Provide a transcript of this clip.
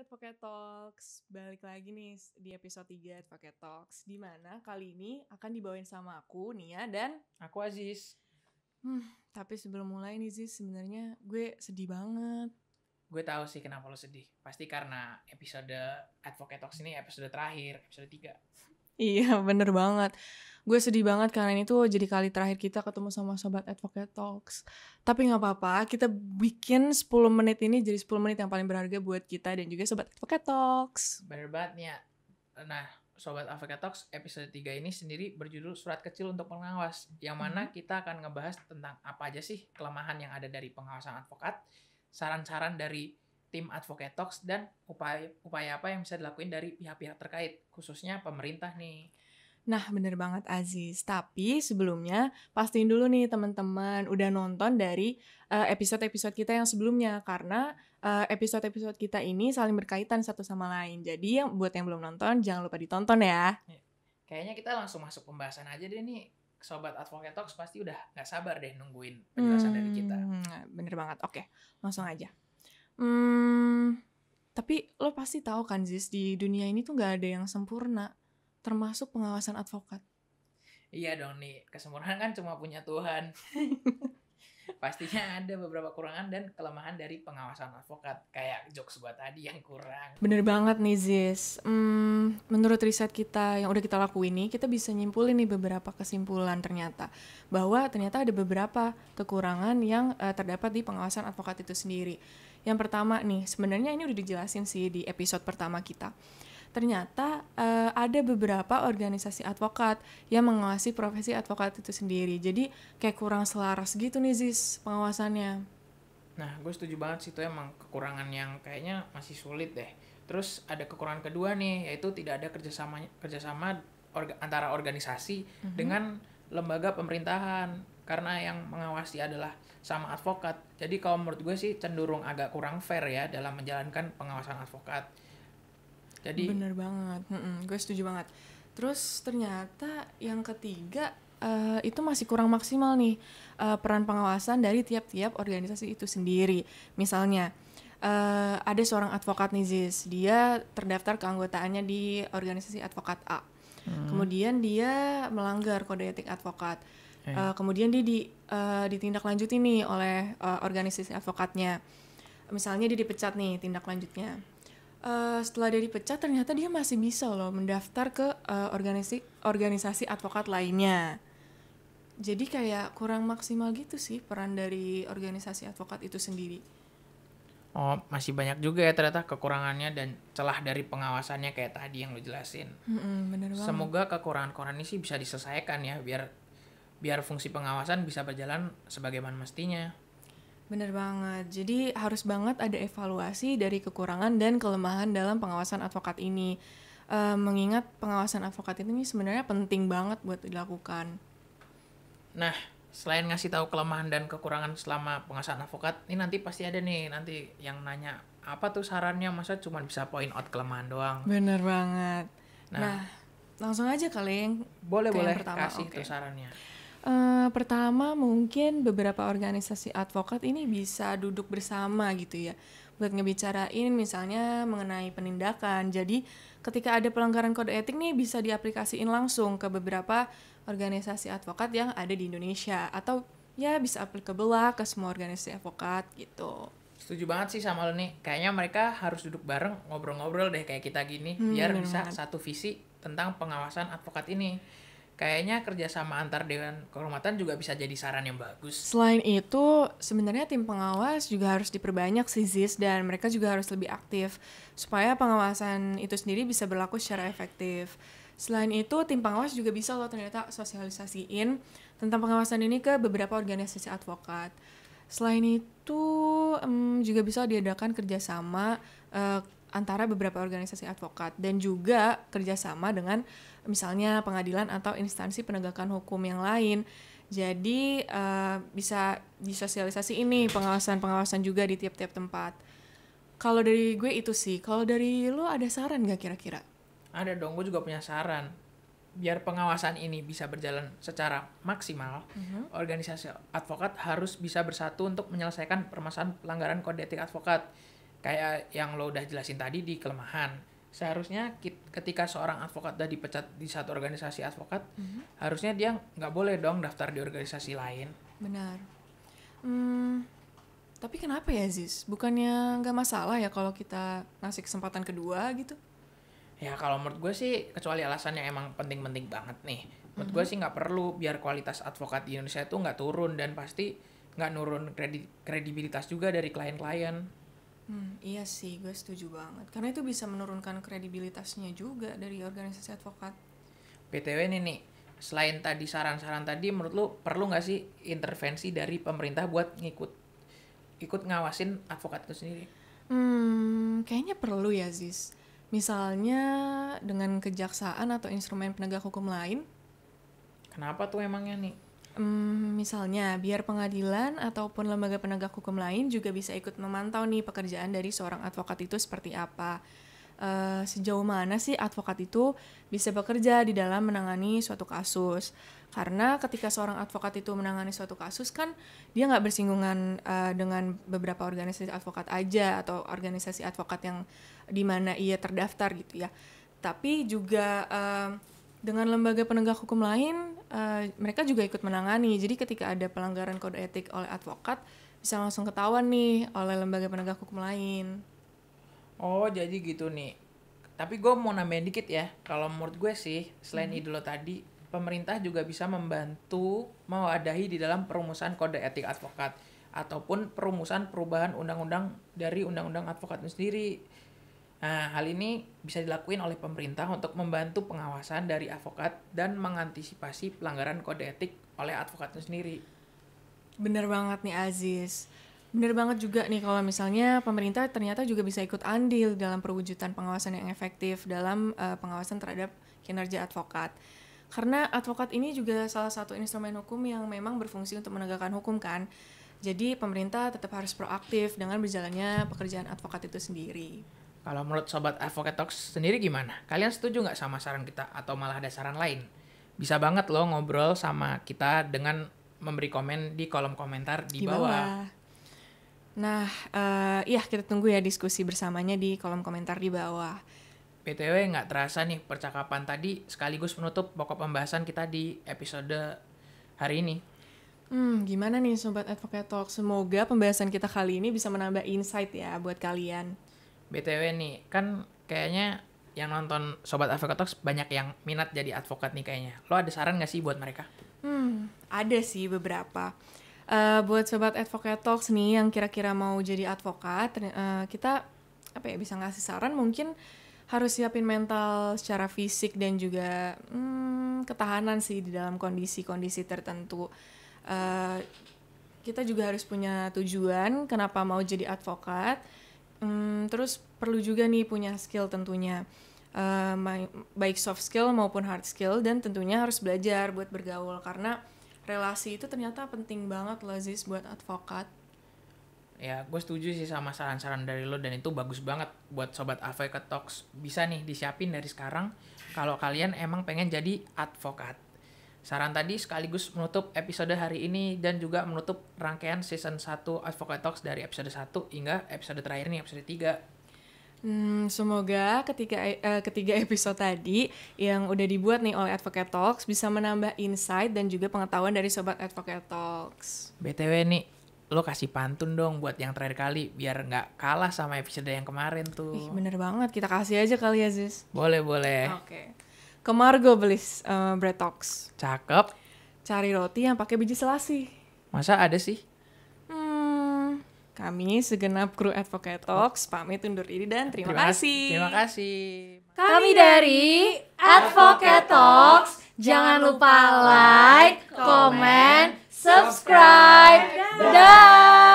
Advocate Talks. Balik lagi nih di episode 3 Advocate Talks. Dimana kali ini akan dibawain sama aku, Nia, dan... Aku Aziz. Hmm, tapi sebelum mulai nih Aziz sebenarnya gue sedih banget. Gue tahu sih kenapa lo sedih. Pasti karena episode Advocate Talks ini episode terakhir, episode 3. Iya bener banget. Gue sedih banget karena ini tuh jadi kali terakhir kita ketemu sama Sobat Advocate Talks. Tapi gak apa-apa, kita bikin 10 menit ini jadi 10 menit yang paling berharga buat kita dan juga Sobat Advocate Talks. Bener banget ya. Nah, Sobat Advocate Talks episode 3 ini sendiri berjudul Surat Kecil untuk Pengawas. Yang mana mhm. kita akan ngebahas tentang apa aja sih kelemahan yang ada dari pengawasan advokat, saran-saran dari tim Advocate Talks dan upaya upaya apa yang bisa dilakuin dari pihak-pihak terkait, khususnya pemerintah nih. Nah, bener banget Aziz. Tapi sebelumnya, pastiin dulu nih teman-teman udah nonton dari eh, episode-episode uh, kita yang sebelumnya. Karena eh, episode-episode uh, kita ini saling berkaitan satu sama lain. Jadi yang buat yang belum nonton, jangan lupa ditonton ya. ya kayaknya kita langsung masuk pembahasan aja deh nih. Sobat Advocate Talks pasti udah gak sabar deh nungguin penjelasan hmm, dari kita. Hmm, bener banget. Oke, langsung aja. Hmm, tapi lo pasti tahu kan Ziz, di dunia ini tuh gak ada yang sempurna, termasuk pengawasan advokat. Iya dong nih, kesempurnaan kan cuma punya Tuhan. pastinya ada beberapa kekurangan dan kelemahan dari pengawasan advokat kayak jokes buat tadi yang kurang bener banget nih Ziz hmm, menurut riset kita yang udah kita lakuin nih kita bisa nyimpulin nih beberapa kesimpulan ternyata bahwa ternyata ada beberapa kekurangan yang uh, terdapat di pengawasan advokat itu sendiri yang pertama nih sebenarnya ini udah dijelasin sih di episode pertama kita ternyata uh, ada beberapa organisasi advokat yang mengawasi profesi advokat itu sendiri. Jadi kayak kurang selaras gitu nih Ziz pengawasannya. Nah, gue setuju banget sih itu emang kekurangan yang kayaknya masih sulit deh. Terus ada kekurangan kedua nih, yaitu tidak ada kerjasama kerjasama orga, antara organisasi mm-hmm. dengan lembaga pemerintahan karena yang mengawasi adalah sama advokat. Jadi kalau menurut gue sih cenderung agak kurang fair ya dalam menjalankan pengawasan advokat jadi bener banget mm -mm, gue setuju banget terus ternyata yang ketiga uh, itu masih kurang maksimal nih uh, peran pengawasan dari tiap-tiap organisasi itu sendiri misalnya uh, ada seorang advokat nih Ziz dia terdaftar keanggotaannya di organisasi advokat A hmm. kemudian dia melanggar kode etik advokat uh, kemudian dia di, uh, ditindaklanjuti nih oleh uh, organisasi advokatnya misalnya dia dipecat nih tindak lanjutnya uh, setelah dia dipecat ternyata dia masih bisa loh mendaftar ke uh, organisasi organisasi advokat lainnya. Jadi kayak kurang maksimal gitu sih peran dari organisasi advokat itu sendiri. Oh, masih banyak juga ya ternyata kekurangannya dan celah dari pengawasannya kayak tadi yang lo jelasin. mm hmm bener banget. Semoga kekurangan-kekurangan ini sih bisa diselesaikan ya biar biar fungsi pengawasan bisa berjalan sebagaimana mestinya. Bener banget. Jadi harus banget ada evaluasi dari kekurangan dan kelemahan dalam pengawasan advokat ini. E, mengingat pengawasan advokat ini sebenarnya penting banget buat dilakukan. Nah, selain ngasih tahu kelemahan dan kekurangan selama pengawasan advokat, ini nanti pasti ada nih nanti yang nanya apa tuh sarannya masa cuma bisa point out kelemahan doang. Bener banget. Nah, nah langsung aja kali yang boleh boleh pertama. kasih okay. tuh sarannya. Eh, pertama mungkin beberapa organisasi advokat ini bisa duduk bersama gitu ya buat ngebicarain misalnya mengenai penindakan. Jadi ketika ada pelanggaran kode etik nih bisa diaplikasiin langsung ke beberapa organisasi advokat yang ada di Indonesia atau ya bisa applicable lah ke semua organisasi advokat gitu. Setuju banget sih sama lo nih. Kayaknya mereka harus duduk bareng ngobrol-ngobrol deh kayak kita gini hmm, biar bisa satu visi tentang pengawasan advokat ini kayaknya kerjasama antar dewan kehormatan juga bisa jadi saran yang bagus. Selain itu, sebenarnya tim pengawas juga harus diperbanyak sih Ziz dan mereka juga harus lebih aktif supaya pengawasan itu sendiri bisa berlaku secara efektif. Selain itu, tim pengawas juga bisa loh ternyata sosialisasiin tentang pengawasan ini ke beberapa organisasi advokat. Selain itu, um, juga bisa diadakan kerjasama uh, antara beberapa organisasi advokat dan juga kerjasama dengan misalnya pengadilan atau instansi penegakan hukum yang lain. Jadi uh, bisa disosialisasi ini pengawasan-pengawasan juga di tiap-tiap tempat. Kalau dari gue itu sih, kalau dari lo ada saran gak kira-kira? Ada dong, gue juga punya saran. Biar pengawasan ini bisa berjalan secara maksimal, uh-huh. organisasi advokat harus bisa bersatu untuk menyelesaikan permasalahan pelanggaran kode etik advokat kayak yang lo udah jelasin tadi di kelemahan seharusnya ketika seorang advokat udah dipecat di satu organisasi advokat mm-hmm. harusnya dia nggak boleh dong daftar di organisasi lain benar hmm, tapi kenapa ya Ziz bukannya nggak masalah ya kalau kita ngasih kesempatan kedua gitu ya kalau menurut gue sih kecuali alasannya emang penting-penting banget nih menurut mm-hmm. gue sih nggak perlu biar kualitas advokat di Indonesia itu nggak turun dan pasti nggak nurun kredi kredibilitas juga dari klien-klien Hmm, iya sih, gue setuju banget. Karena itu bisa menurunkan kredibilitasnya juga dari organisasi advokat. PTW ini nih, selain tadi saran-saran tadi, menurut lu perlu nggak sih intervensi dari pemerintah buat ngikut ikut ngawasin advokat itu sendiri? Hmm, kayaknya perlu ya, Ziz. Misalnya dengan kejaksaan atau instrumen penegak hukum lain. Kenapa tuh emangnya nih? Hmm, misalnya, biar pengadilan ataupun lembaga penegak hukum lain juga bisa ikut memantau nih pekerjaan dari seorang advokat itu seperti apa. Uh, sejauh mana sih advokat itu bisa bekerja di dalam menangani suatu kasus? Karena ketika seorang advokat itu menangani suatu kasus kan dia nggak bersinggungan uh, dengan beberapa organisasi advokat aja atau organisasi advokat yang di mana ia terdaftar gitu ya. Tapi juga uh, dengan lembaga penegak hukum lain Eh, mereka juga ikut menangani. Jadi ketika ada pelanggaran kode etik oleh advokat, bisa langsung ketahuan nih oleh lembaga penegak hukum lain. Oh, jadi gitu nih. Tapi gue mau nambahin dikit ya. Kalau menurut gue sih, selain hmm. tadi, pemerintah juga bisa membantu mewadahi di dalam perumusan kode etik advokat ataupun perumusan perubahan undang-undang dari undang-undang advokat itu sendiri Nah, hal ini bisa dilakuin oleh pemerintah untuk membantu pengawasan dari advokat dan mengantisipasi pelanggaran kode etik oleh advokatnya sendiri. Bener banget nih Aziz. Bener banget juga nih kalau misalnya pemerintah ternyata juga bisa ikut andil dalam perwujudan pengawasan yang efektif dalam uh, pengawasan terhadap kinerja advokat. Karena advokat ini juga salah satu instrumen hukum yang memang berfungsi untuk menegakkan hukum kan. Jadi pemerintah tetap harus proaktif dengan berjalannya pekerjaan advokat itu sendiri. Kalau menurut Sobat Advocate Talks sendiri gimana? Kalian setuju nggak sama saran kita atau malah ada saran lain? Bisa banget loh ngobrol sama kita dengan memberi komen di kolom komentar di, di bawah. bawah. Nah, uh, ya kita tunggu ya diskusi bersamanya di kolom komentar di bawah. PTW nggak terasa nih percakapan tadi sekaligus menutup pokok pembahasan kita di episode hari ini. Hmm, gimana nih Sobat Advocate Talk? Semoga pembahasan kita kali ini bisa menambah insight ya buat kalian btw nih kan kayaknya yang nonton sobat advokat Talks banyak yang minat jadi advokat nih kayaknya lo ada saran gak sih buat mereka hmm ada sih beberapa uh, buat sobat advokat Talks nih yang kira-kira mau jadi advokat uh, kita apa ya bisa ngasih saran mungkin harus siapin mental secara fisik dan juga hmm, ketahanan sih di dalam kondisi-kondisi tertentu. Uh, kita juga harus punya tujuan kenapa mau jadi advokat Hmm, terus perlu juga nih punya skill tentunya. Uh, baik soft skill maupun hard skill dan tentunya harus belajar buat bergaul karena relasi itu ternyata penting banget loh Ziz buat advokat ya gue setuju sih sama saran-saran dari lo dan itu bagus banget buat sobat advokat talks bisa nih disiapin dari sekarang kalau kalian emang pengen jadi advokat Saran tadi sekaligus menutup episode hari ini dan juga menutup rangkaian season 1 Advocate Talks dari episode 1 hingga episode terakhir nih episode 3. Hmm, semoga ketiga uh, e, eh, ketiga episode tadi yang udah dibuat nih oleh Advocate Talks bisa menambah insight dan juga pengetahuan dari sobat Advocate Talks. BTW nih, lo kasih pantun dong buat yang terakhir kali biar nggak kalah sama episode yang kemarin tuh. Ih, bener banget, kita kasih aja kali ya Ziz. Boleh boleh. Oke. Okay ke Margo beli uh, bread talks. Cakep. Cari roti yang pakai biji selasi. Masa ada sih? Hmm, kami segenap kru Advocate Talks pamit undur diri dan terima, terima kasih. Terima kasih. Kami dari Advocate Talks. Jangan lupa like, comment, subscribe. dan.